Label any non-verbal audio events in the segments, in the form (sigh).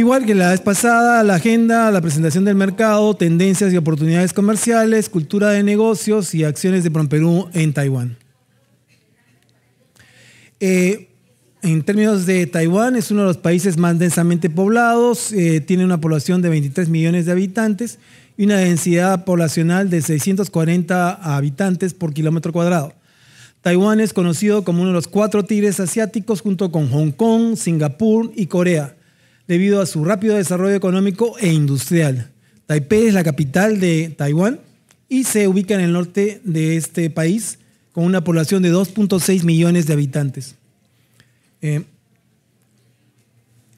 Igual que la vez pasada, la agenda, la presentación del mercado, tendencias y oportunidades comerciales, cultura de negocios y acciones de Promperú en Taiwán. Eh, en términos de Taiwán, es uno de los países más densamente poblados, eh, tiene una población de 23 millones de habitantes y una densidad poblacional de 640 habitantes por kilómetro cuadrado. Taiwán es conocido como uno de los cuatro tigres asiáticos junto con Hong Kong, Singapur y Corea debido a su rápido desarrollo económico e industrial. Taipei es la capital de Taiwán y se ubica en el norte de este país con una población de 2.6 millones de habitantes. Eh,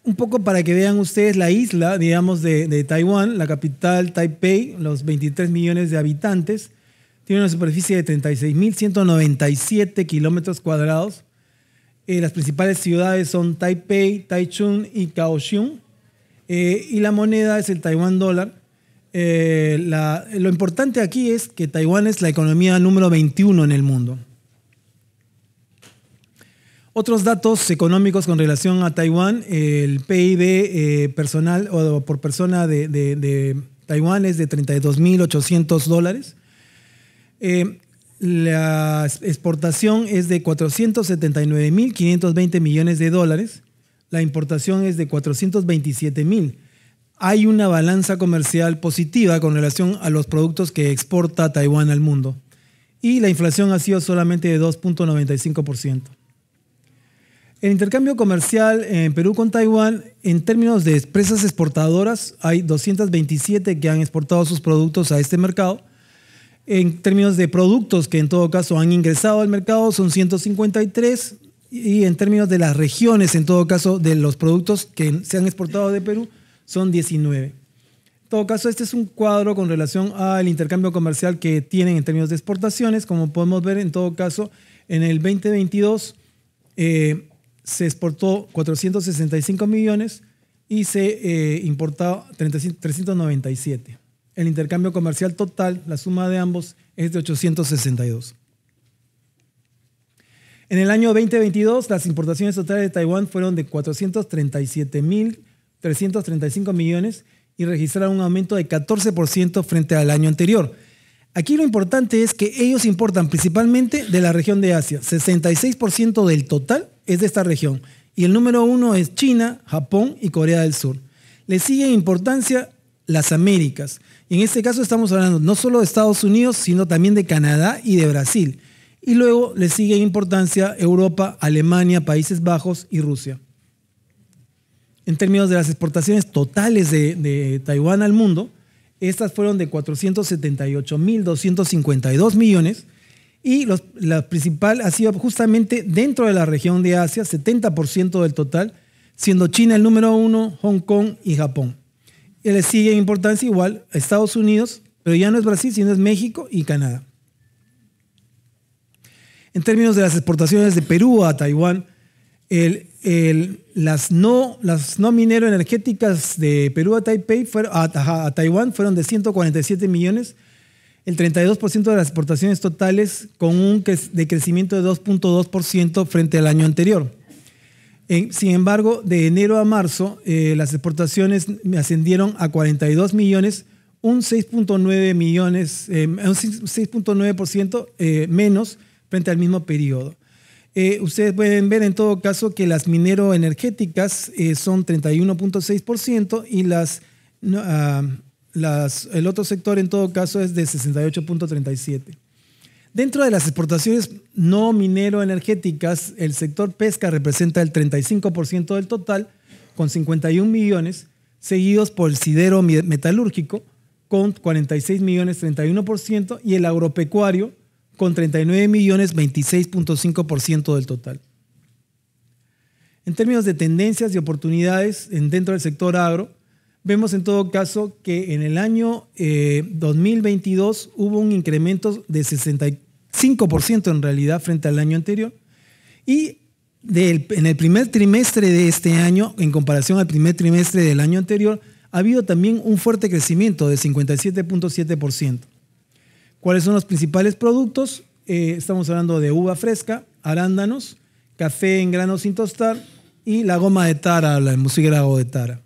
un poco para que vean ustedes la isla, digamos, de, de Taiwán, la capital Taipei, los 23 millones de habitantes, tiene una superficie de 36.197 kilómetros cuadrados eh, las principales ciudades son Taipei, Taichung y Kaohsiung. Eh, y la moneda es el Taiwan dólar. Eh, lo importante aquí es que Taiwán es la economía número 21 en el mundo. Otros datos económicos con relación a Taiwán, el PIB personal o por persona de, Taiwán es de 32.800 dólares la exportación es de 479.520 millones de dólares, la importación es de 427.000. Hay una balanza comercial positiva con relación a los productos que exporta Taiwán al mundo y la inflación ha sido solamente de 2.95%. El intercambio comercial en Perú con Taiwán, en términos de empresas exportadoras, hay 227 que han exportado sus productos a este mercado en términos de productos que en todo caso han ingresado al mercado son 153 y en términos de las regiones, en todo caso, de los productos que se han exportado de Perú, son 19. En todo caso, este es un cuadro con relación al intercambio comercial que tienen en términos de exportaciones. Como podemos ver, en todo caso, en el 2022 eh, se exportó 465 millones y se eh, importó 397 el intercambio comercial total, la suma de ambos, es de 862. En el año 2022, las importaciones totales de Taiwán fueron de 437.335 millones y registraron un aumento de 14% frente al año anterior. Aquí lo importante es que ellos importan principalmente de la región de Asia. 66% del total es de esta región. Y el número uno es China, Japón y Corea del Sur. Le sigue importancia las Américas. en este caso estamos hablando no solo de Estados Unidos, sino también de Canadá y de Brasil. Y luego le sigue en importancia Europa, Alemania, Países Bajos y Rusia. En términos de las exportaciones totales de, Taiwán al mundo, estas fueron de 478.252 millones y la principal ha sido justamente dentro de la región de Asia, 70% del total, siendo China el número uno, Hong Kong y Japón. Y le sigue en importancia igual a Estados Unidos, pero ya no es Brasil, sino es México y Canadá. En términos de las exportaciones de Perú a Taiwán, las, no, las minero energéticas de Perú a, Taipei fueron, a, Taiwán fueron de 147 millones, el 32% de las exportaciones totales con un decrecimiento de crecimiento de 2.2% frente al año anterior sin embargo, de enero a marzo, eh, las exportaciones ascendieron a 42 millones, un 6.9 millones, eh, un 6.9% eh, menos frente al mismo periodo. ustedes pueden ver en todo caso que las mineroenergéticas son 31.6% y ah, las, el otro sector en todo caso es de 68.37%. Dentro de las exportaciones no minero-energéticas, el sector pesca representa el 35% del total, con 51 millones, seguidos por el sidero metalúrgico, con 46 millones 31%, y el agropecuario, con 39 millones 26.5% del total. En términos de tendencias y oportunidades dentro del sector agro, Vemos en todo caso que en el año 2022 eh, hubo un incremento de 65% en realidad frente al año anterior. Y en el primer trimestre de este año, en comparación al primer trimestre del año anterior, ha habido también un fuerte crecimiento de 57.7%. ¿Cuáles son los principales productos? Eh, estamos hablando de uva fresca, arándanos, café en grano sin tostar y la goma de tara, la musílago de tara.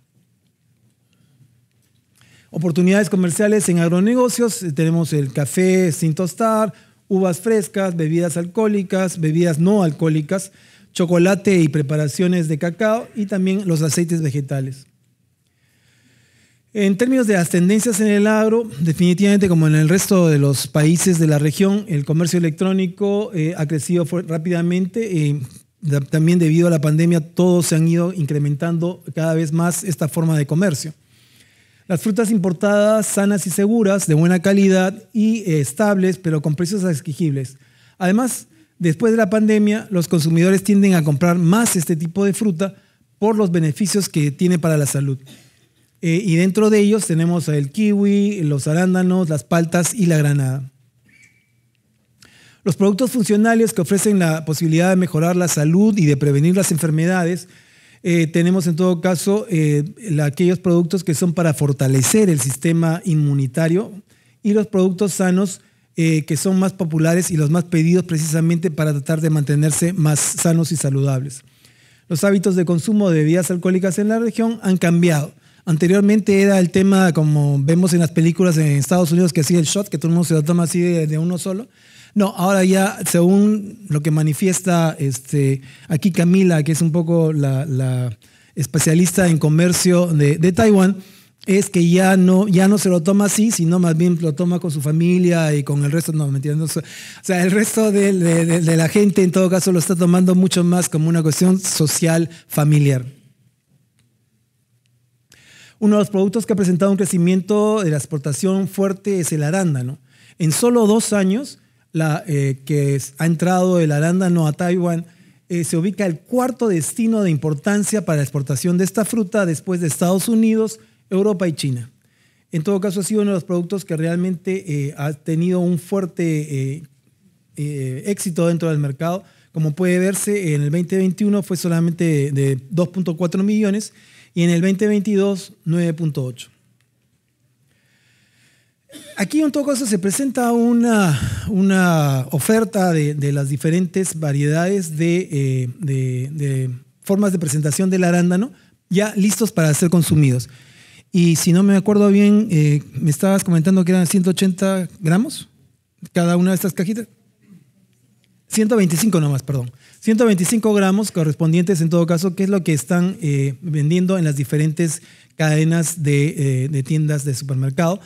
Oportunidades comerciales en agronegocios, tenemos el café sin tostar, uvas frescas, bebidas alcohólicas, bebidas no alcohólicas, chocolate y preparaciones de cacao y también los aceites vegetales. En términos de las tendencias en el agro, definitivamente como en el resto de los países de la región, el comercio electrónico eh, ha crecido rápidamente. y eh, también debido a la pandemia, todos se han ido incrementando cada vez más esta forma de comercio. Las frutas importadas, sanas y seguras, de buena calidad y eh, estables, pero con precios exigibles. Además, después de la pandemia, los consumidores tienden a comprar más este tipo de fruta por los beneficios que tiene para la salud. Eh, y dentro de ellos tenemos el kiwi, los arándanos, las paltas y la granada. Los productos funcionales que ofrecen la posibilidad de mejorar la salud y de prevenir las enfermedades eh, tenemos en todo caso eh, aquellos productos que son para fortalecer el sistema inmunitario y los productos sanos eh, que son más populares y los más pedidos precisamente para tratar de mantenerse más sanos y saludables. Los hábitos de consumo de bebidas alcohólicas en la región han cambiado. Anteriormente era el tema, como vemos en las películas en Estados Unidos, que hacía el shot, que todo el mundo se lo toma así de uno solo. No, ahora ya, según lo que manifiesta este, aquí Camila, que es un poco la, especialista en comercio de, Taiwán, es que ya no, ya no se lo toma así, sino más bien lo toma con su familia y con el resto, no, ¿me O sea, el resto de, de, la gente en todo caso lo está tomando mucho más como una cuestión social, familiar. Uno de los productos que ha presentado un crecimiento de la exportación fuerte es el arándano. En solo dos años, la, eh, que ha entrado el arándano a Taiwán, eh, se ubica el cuarto destino de importancia para la exportación de esta fruta después de Estados Unidos, Europa y China. En todo caso, ha sido uno de los productos que realmente eh, ha tenido un fuerte éxito dentro del mercado. Como puede verse, en el 2021 fue solamente de 2.4 millones y en el 2022 9.8. Aquí en todo caso se presenta una, oferta de, las diferentes variedades eh, de, formas de presentación del arándano ya listos para ser consumidos. Y si no me acuerdo bien, eh, me estabas comentando que eran 180 gramos cada una de estas cajitas. 125 nomás, perdón. 125 gramos correspondientes en todo caso, que es lo que están eh, vendiendo en las diferentes cadenas de tiendas de supermercado.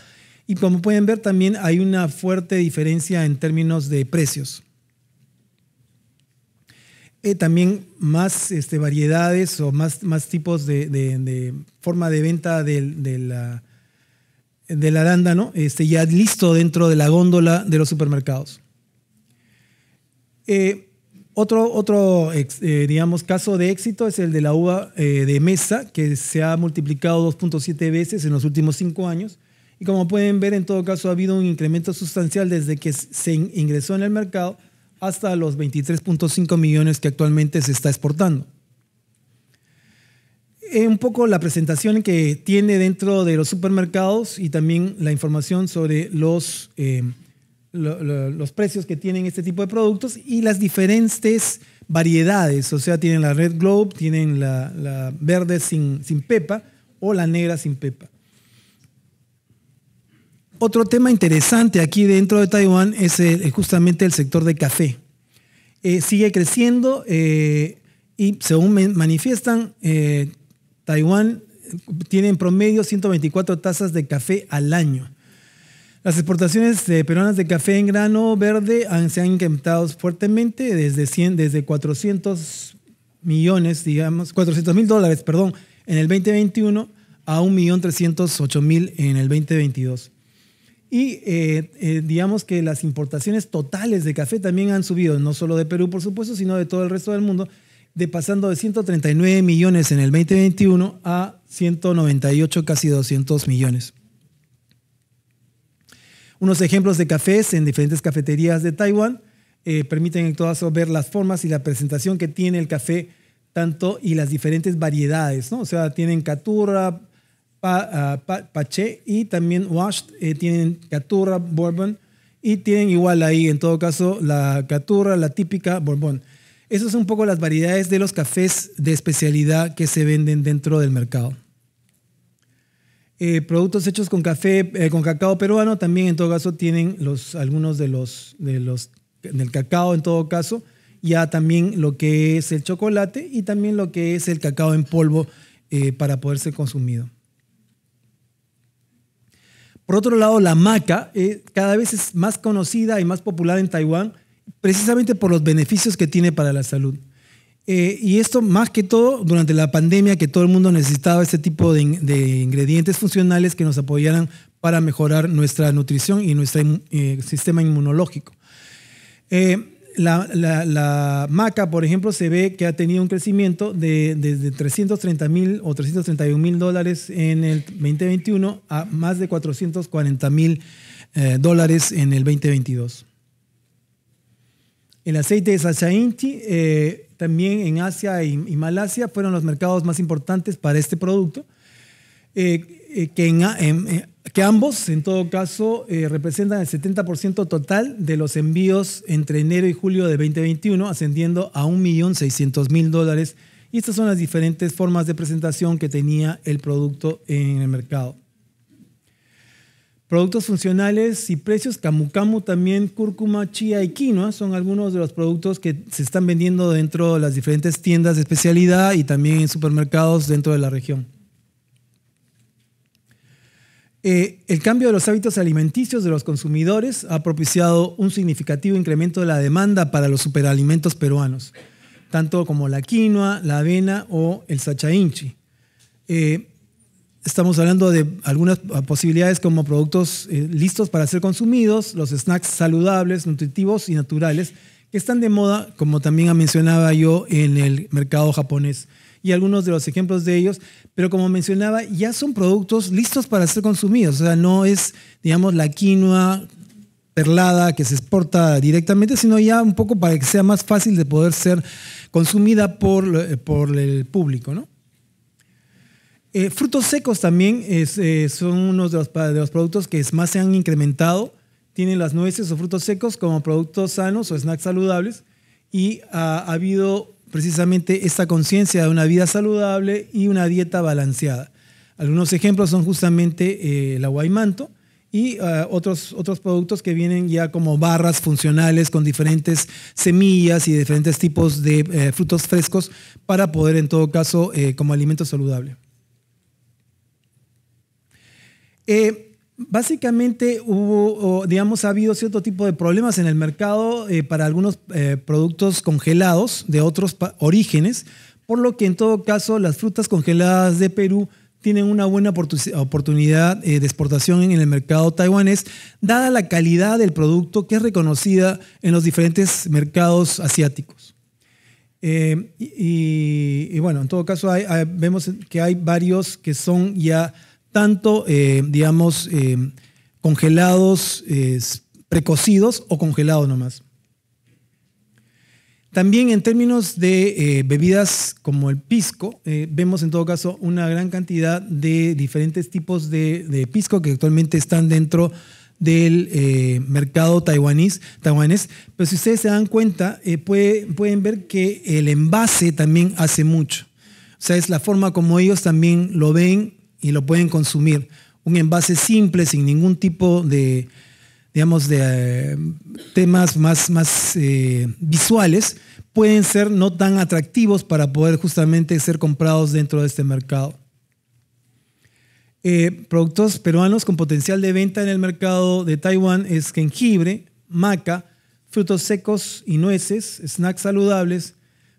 Y como pueden ver, también hay una fuerte diferencia en términos de precios. Eh, también más este, variedades o más, tipos de, forma de venta de la, aranda este, ya listo dentro de la góndola de los supermercados. Eh, otro, eh, digamos, caso de éxito es el de la uva de mesa, que se ha multiplicado 2.7 veces en los últimos cinco años. Y como pueden ver, en todo caso ha habido un incremento sustancial desde que se ingresó en el mercado hasta los 23.5 millones que actualmente se está exportando. es eh, un poco la presentación que tiene dentro de los supermercados y también la información sobre los, eh, los precios que tienen este tipo de productos y las diferentes variedades. O sea, tienen la Red Globe, tienen la, la verde sin, sin pepa o la negra sin pepa otro tema interesante aquí dentro de Taiwán es eh, eh, justamente el sector de café. Eh, sigue creciendo y según manifiestan, Taiwán tiene en promedio 124 tazas de café al año. Las exportaciones peruanas de café en grano verde se han incrementado fuertemente desde, desde 400 millones, digamos, 400 mil dólares, perdón, en el 2021 a 1.308.000 en el 2022. Y eh, eh, digamos que las importaciones totales de café también han subido, no solo de Perú, por supuesto, sino de todo el resto del mundo, de pasando de 139 millones en el 2021 a 198, casi 200 millones. Unos ejemplos de cafés en diferentes cafeterías de Taiwán eh, permiten en ver las formas y la presentación que tiene el café tanto y las diferentes variedades, ¿no? O sea, tienen caturra, Ah, Pache y también Wash, eh, tienen Caturra, Bourbon y tienen igual ahí, en todo caso, la Caturra, la típica Bourbon. Esas son un poco las variedades de los cafés de especialidad que se venden dentro del mercado. Eh, productos hechos con café, eh, con cacao peruano, también en todo caso tienen los, algunos de los, de los, del cacao en todo caso, ya también lo que es el chocolate y también lo que es el cacao en polvo para poder ser consumido. Por otro lado, la maca eh, cada vez es más conocida y más popular en Taiwán, precisamente por los beneficios que tiene para la salud. Eh, y esto más que todo durante la pandemia, que todo el mundo necesitaba este tipo de, ingredientes funcionales que nos apoyaran para mejorar nuestra nutrición y nuestro eh, sistema inmunológico la, maca, por ejemplo, se ve que ha tenido un crecimiento de desde 330 mil o 331 mil dólares en el 2021 a más de 440 mil eh, dólares en el 2022. El aceite de Sachainti, inchi, eh, también en Asia y, Malasia, fueron los mercados más importantes para este producto, eh, que en, que ambos, en todo caso, eh, representan el 70% total de los envíos entre enero y julio de 2021, ascendiendo a 1.600.000 dólares. Y estas son las diferentes formas de presentación que tenía el producto en el mercado. Productos funcionales y precios, camu camu también, cúrcuma, chía y quinoa son algunos de los productos que se están vendiendo dentro de las diferentes tiendas de especialidad y también en supermercados dentro de la región. Eh, el cambio de los hábitos alimenticios de los consumidores ha propiciado un significativo incremento de la demanda para los superalimentos peruanos, tanto como la quinoa, la avena o el sachainchi. Eh, estamos hablando de algunas posibilidades como productos eh, listos para ser consumidos, los snacks saludables, nutritivos y naturales, que están de moda, como también mencionaba yo, en el mercado japonés y algunos de los ejemplos de ellos, pero como mencionaba, ya son productos listos para ser consumidos, o sea, no es, digamos, la quinoa perlada que se exporta directamente, sino ya un poco para que sea más fácil de poder ser consumida por, eh, el público, eh, frutos secos también eh, son uno de los, productos que más se han incrementado. Tienen las nueces o frutos secos como productos sanos o snacks saludables. Y ha habido precisamente esta conciencia de una vida saludable y una dieta balanceada. Algunos ejemplos son justamente eh, el agua y manto eh, otros, otros productos que vienen ya como barras funcionales con diferentes semillas y diferentes tipos de eh, frutos frescos para poder en todo caso como alimento saludable. Básicamente hubo, digamos, ha habido cierto tipo de problemas en el mercado eh, para algunos eh, productos congelados de otros orígenes, por lo que en todo caso las frutas congeladas de Perú tienen una buena oportunidad eh, de exportación en el mercado taiwanés, dada la calidad del producto que es reconocida en los diferentes mercados asiáticos. Y, bueno, en todo caso vemos que hay varios que son ya tanto, eh, digamos, eh, congelados eh, precocidos o congelados nomás. También en términos de bebidas como el pisco, vemos en todo caso una gran cantidad de diferentes tipos de, pisco que actualmente están dentro del mercado taiwanés, taiwanés. Pero si ustedes se dan cuenta, pueden ver que el envase también hace mucho. O sea, es la forma como ellos también lo ven, y lo pueden consumir. Un envase simple, sin ningún tipo de, digamos, de eh, temas más, más eh, visuales, pueden ser no tan atractivos para poder justamente ser comprados dentro de este mercado. Eh, productos peruanos con potencial de venta en el mercado de Taiwán es jengibre, maca, frutos secos y nueces, snacks saludables,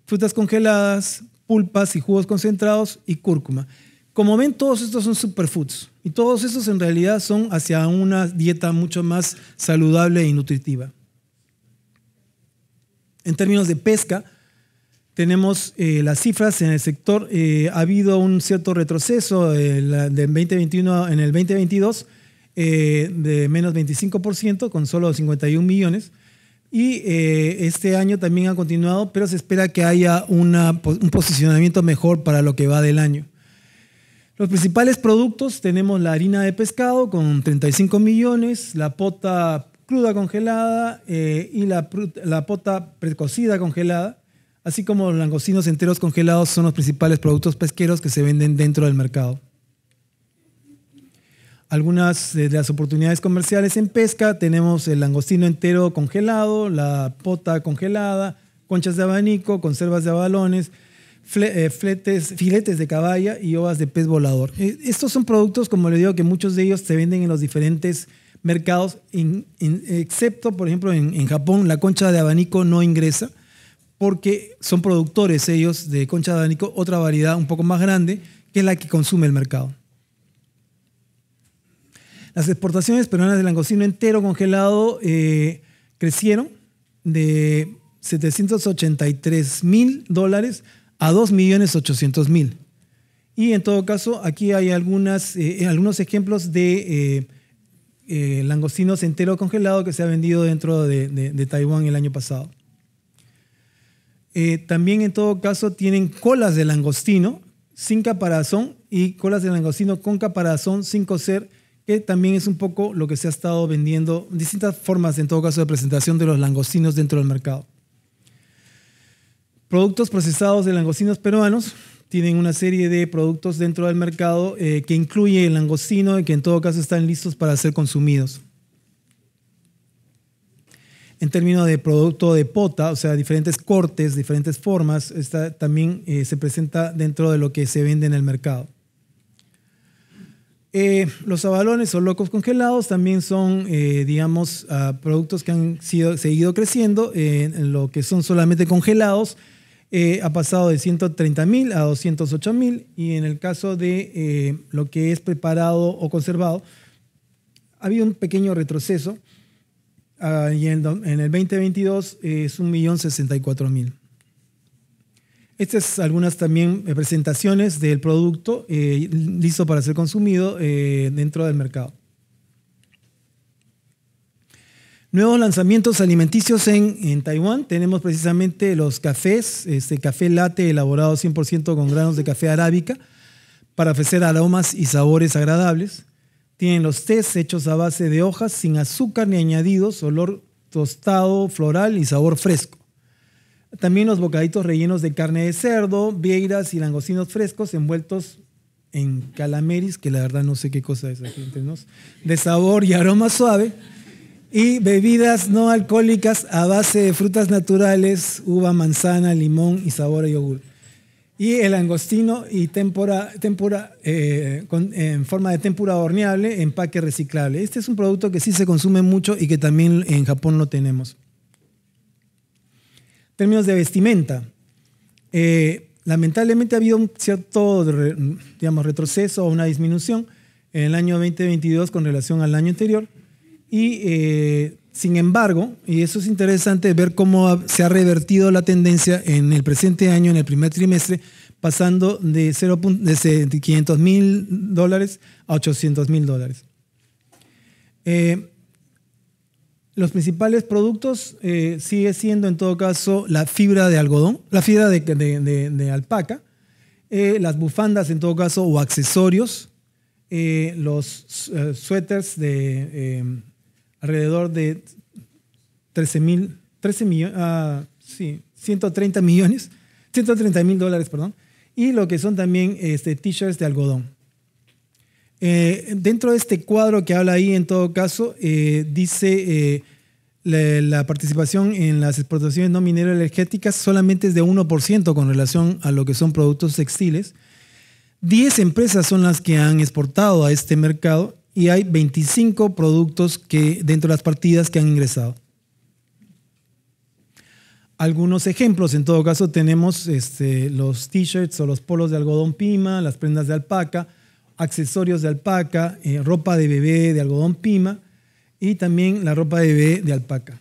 frutas congeladas, pulpas y jugos concentrados y cúrcuma. Como ven, todos estos son superfoods y todos estos en realidad son hacia una dieta mucho más saludable y e nutritiva. En términos de pesca, tenemos eh, las cifras en el sector. Eh, ha habido un cierto retroceso 2021 eh, en el 2022 de menos 25% con solo 51 millones. Y este año también ha continuado, pero se espera que haya un posicionamiento mejor para lo que va del año. Los principales productos tenemos la harina de pescado con 35 millones, la pota cruda congelada eh, y la, la pota precocida congelada, así como los langostinos enteros congelados son los principales productos pesqueros que se venden dentro del mercado. Algunas eh, de las oportunidades comerciales en pesca tenemos el langostino entero congelado, la pota congelada, conchas de abanico, conservas de abalones, eh, fletes, filetes de caballa y ovas de pez volador. Eh, estos son productos, como le digo, que muchos de ellos se venden en los diferentes mercados, excepto, por ejemplo, en, Japón, la concha de abanico no ingresa porque son productores ellos de concha de abanico, otra variedad un poco más grande, que es la que consume el mercado. Las exportaciones peruanas de langostino entero congelado eh, crecieron de 783 mil dólares a 2.800.000. Y en todo caso, aquí hay eh, eh, algunos ejemplos de eh, langostinos entero congelado que se ha vendido dentro de, de Taiwán el año pasado. también en todo caso tienen colas de langostino sin caparazón y colas de langostino con caparazón sin coser, que también es un poco lo que se ha estado vendiendo, distintas formas en todo caso de presentación de los langostinos dentro del mercado. Productos procesados de langostinos peruanos. Tienen una serie de productos dentro del mercado eh, que incluye el langostino y que en todo caso están listos para ser consumidos. En términos de producto de pota, o sea, diferentes cortes, diferentes formas, esta también eh, se presenta dentro de lo que se vende en el mercado. Eh, los abalones o locos congelados también son, digamos, ah, productos que han seguido creciendo en lo que son solamente congelados eh, ha pasado de 130.000 a 208 mil y en el caso de eh, lo que es preparado o conservado, ha habido un pequeño retroceso ah, y en, el 2022 eh, es 1.064.000. Estas son algunas también presentaciones del producto listo para ser consumido dentro del mercado. Nuevos lanzamientos alimenticios en, Taiwán. Tenemos precisamente los cafés, este café latte elaborado 100% con granos de café arábica para ofrecer aromas y sabores agradables. Tienen los tés hechos a base de hojas sin azúcar ni añadidos, olor tostado, floral y sabor fresco. También los bocaditos rellenos de carne de cerdo, vieiras y langocinos frescos envueltos en calameris, que la verdad no sé qué cosa es aquí de sabor y aroma suave y bebidas no alcohólicas a base de frutas naturales, uva, manzana, limón y sabor a yogur. Y el angostino y tempura, tempura eh, en forma de tempura horneable, empaque reciclable. Este es un producto que sí se consume mucho y que también en Japón lo tenemos. En términos de vestimenta. Eh, lamentablemente ha habido un cierto digamos, retroceso o una disminución en el año 2022 con relación al año anterior y eh, sin embargo, y eso es interesante ver cómo se ha revertido la tendencia en el presente año, en el primer trimestre, pasando de, 500 mil dólares a 800 mil dólares. Eh, los principales productos eh, sigue siendo en todo caso la fibra de algodón, la fibra de, alpaca, eh, las bufandas en todo caso o accesorios, los suéteres de alrededor de 13 mil, 13 ah, millones, 130 millones, 130 mil dólares, perdón, y lo que son también este, t-shirts de algodón. Eh, dentro de este cuadro que habla ahí, en todo caso, eh, dice eh, la, participación en las exportaciones no mineras energéticas solamente es de 1% con relación a lo que son productos textiles. 10 empresas son las que han exportado a este mercado y hay 25 productos que, dentro de las partidas que han ingresado. Algunos ejemplos, en todo caso, tenemos este, los t-shirts o los polos de algodón pima, las prendas de alpaca, accesorios de alpaca, eh, ropa de bebé de algodón pima y también la ropa de bebé de alpaca.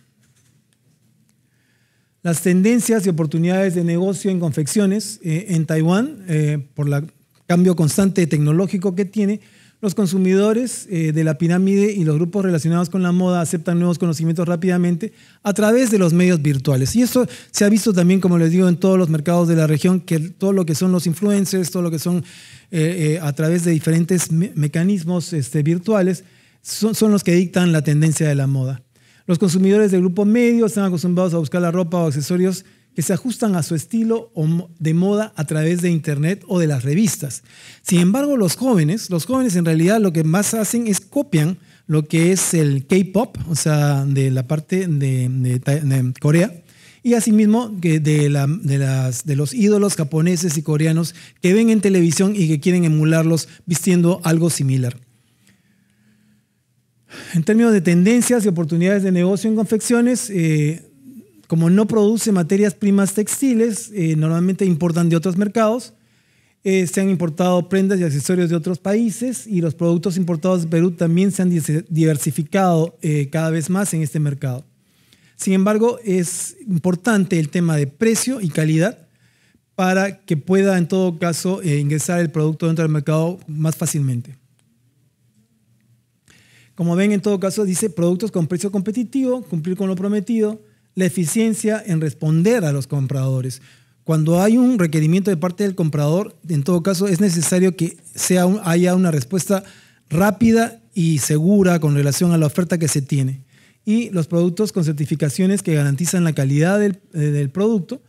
Las tendencias y oportunidades de negocio en confecciones eh, en Taiwán, eh, por el cambio constante tecnológico que tiene, los consumidores eh, de la pirámide y los grupos relacionados con la moda aceptan nuevos conocimientos rápidamente a través de los medios virtuales. Y esto se ha visto también, como les digo, en todos los mercados de la región, que todo lo que son los influencers, todo lo que son eh, eh, a través de diferentes mecanismos este, virtuales, son, son los que dictan la tendencia de la moda. Los consumidores del grupo medio están acostumbrados a buscar la ropa o accesorios que se ajustan a su estilo de moda a través de Internet o de las revistas. Sin embargo, los jóvenes, los jóvenes en realidad lo que más hacen es copian lo que es el K-pop, o sea, de la parte de, Corea, y asimismo que de, los ídolos japoneses y coreanos que ven en televisión y que quieren emularlos vistiendo algo similar. En términos de tendencias y oportunidades de negocio en confecciones, eh, como no produce materias primas textiles, eh, normalmente importan de otros mercados. Eh, se han importado prendas y accesorios de otros países y los productos importados de Perú también se han diversificado eh, cada vez más en este mercado. Sin embargo, es importante el tema de precio y calidad para que pueda en todo caso ingresar el producto dentro del mercado más fácilmente. Como ven, en todo caso dice productos con precio competitivo, cumplir con lo prometido, la eficiencia en responder a los compradores. Cuando hay un requerimiento de parte del comprador, en todo caso es necesario que haya una respuesta rápida y segura con relación a la oferta que se tiene. Y los productos con certificaciones que garantizan la calidad del eh, producto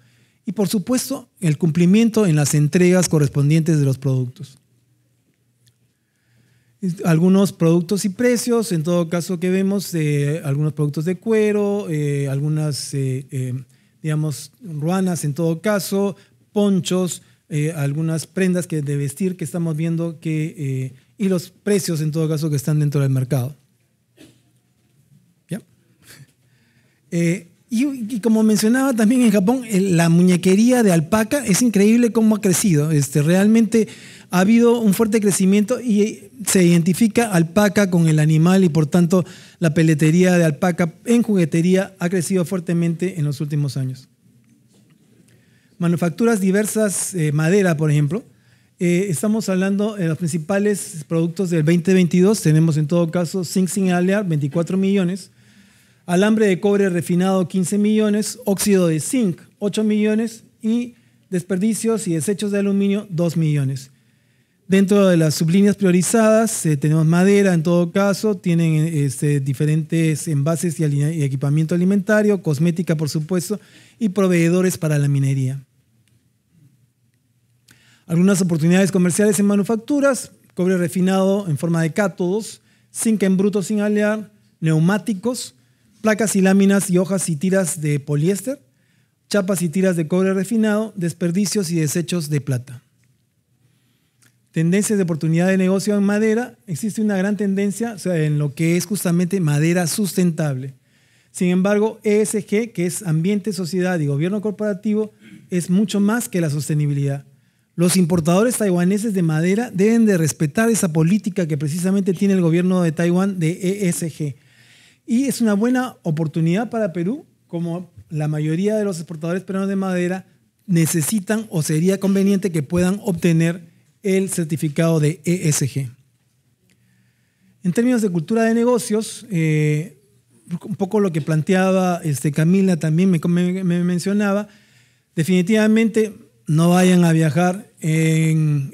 y por supuesto el cumplimiento en las entregas correspondientes de los productos algunos productos y precios, en todo caso que vemos, eh, algunos productos de cuero, eh, algunas, eh, digamos, ruanas en todo caso, ponchos, algunas prendas que, de vestir que estamos viendo que, y los precios en todo caso que están dentro del mercado. ¿Ya? (laughs) y, como mencionaba también en Japón, la muñequería de alpaca es increíble cómo ha crecido. Este, realmente ha habido un fuerte crecimiento y se identifica alpaca con el animal y por tanto la peletería de alpaca en juguetería ha crecido fuertemente en los últimos años. Manufacturas diversas, eh, madera por ejemplo, eh, estamos hablando de los principales productos del 2022. Tenemos en todo caso zinc sin alear, 24 millones. Alambre de cobre refinado, 15 millones. Óxido de zinc, 8 millones. Y desperdicios y desechos de aluminio, 2 millones. Dentro de las sublíneas priorizadas eh, tenemos madera en todo caso, tienen eh, este, diferentes envases y, equipamiento alimentario, cosmética por supuesto y proveedores para la minería. Algunas oportunidades comerciales en manufacturas, cobre refinado en forma de cátodos, zinc en bruto sin alear, neumáticos, placas y láminas y hojas y tiras de poliéster, chapas y tiras de cobre refinado, desperdicios y desechos de plata. Tendencias de oportunidad de negocio en madera. Existe una gran tendencia en lo que es justamente madera sustentable. Sin embargo, ESG, que es ambiente, sociedad y gobierno corporativo, es mucho más que la sostenibilidad. Los importadores taiwaneses de madera deben de respetar esa política que precisamente tiene el gobierno de Taiwán de ESG. Y es una buena oportunidad para Perú, como la mayoría de los exportadores peruanos de madera necesitan o sería conveniente que puedan obtener el certificado de ESG. En términos de cultura de negocios, eh, un poco lo que planteaba este, Camila también me, mencionaba, definitivamente no vayan a viajar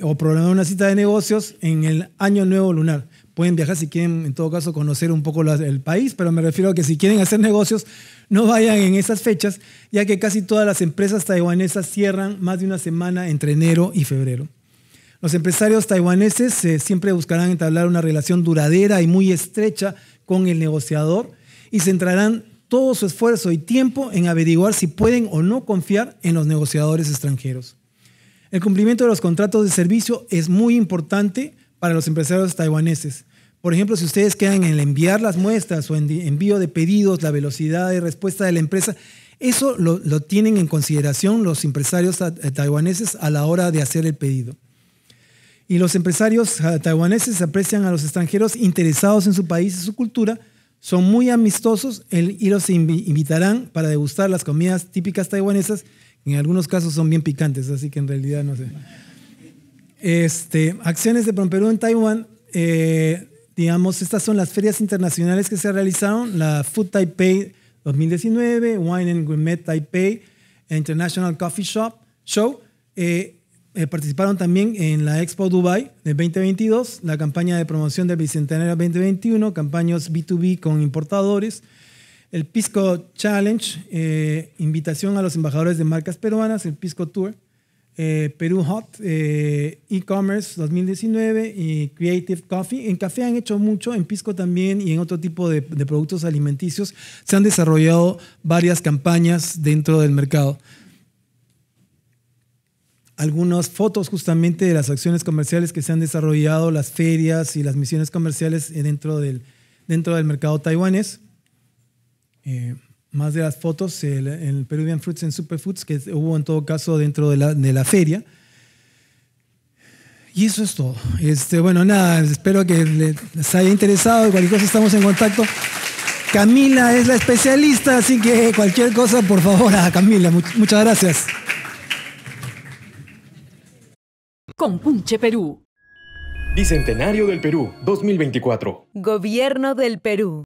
o programar una cita de negocios en el año nuevo lunar. Pueden viajar si quieren, en todo caso, conocer un poco el país, pero me refiero a que si quieren hacer negocios, no vayan en esas fechas, ya que casi todas las empresas taiwanesas cierran más de una semana entre enero y febrero. Los empresarios taiwaneses eh, siempre buscarán entablar una relación duradera y muy estrecha con el negociador y centrarán todo su esfuerzo y tiempo en averiguar si pueden o no confiar en los negociadores extranjeros. El cumplimiento de los contratos de servicio es muy importante para los empresarios taiwaneses. Por ejemplo, si ustedes quedan en enviar las muestras o en envío de pedidos, la velocidad de respuesta de la empresa, eso lo tienen en consideración los empresarios eh, taiwaneses a la hora de hacer el pedido y los empresarios ah, taiwaneses aprecian a los extranjeros interesados en su país y su cultura, son muy amistosos y los invitarán para degustar las comidas típicas taiwanesas, en algunos casos son bien picantes, así que en realidad no sé. Este, acciones de Promperú en Taiwán, eh, digamos, estas son las ferias internacionales que se realizaron, la Food Taipei 2019, Wine and Gourmet Taipei, International Coffee Shop Show. Eh, eh, participaron también en la Expo Dubai de 2022, la campaña de promoción del Bicentenario 2021, campañas B2B con importadores, el Pisco Challenge, eh, invitación a los embajadores de marcas peruanas, el Pisco Tour, eh, Perú Hot, e-commerce 2019 y Creative Coffee. En café han hecho mucho, en Pisco también y en otro tipo de productos alimenticios. Se han desarrollado varias campañas dentro del mercado algunas fotos justamente de las acciones comerciales que se han desarrollado, las ferias y las misiones comerciales dentro del, dentro del mercado taiwanés. Eh, más de las fotos, el, el, Peruvian Fruits and Superfoods, que hubo en todo caso dentro de la, la feria. Y eso es todo. Este, bueno, nada, espero que les haya interesado. Cualquier cosa estamos en contacto. Camila es la especialista, así que cualquier cosa, por favor, a Camila. Muchas gracias. con Punche Perú. Bicentenario del Perú, 2024. Gobierno del Perú.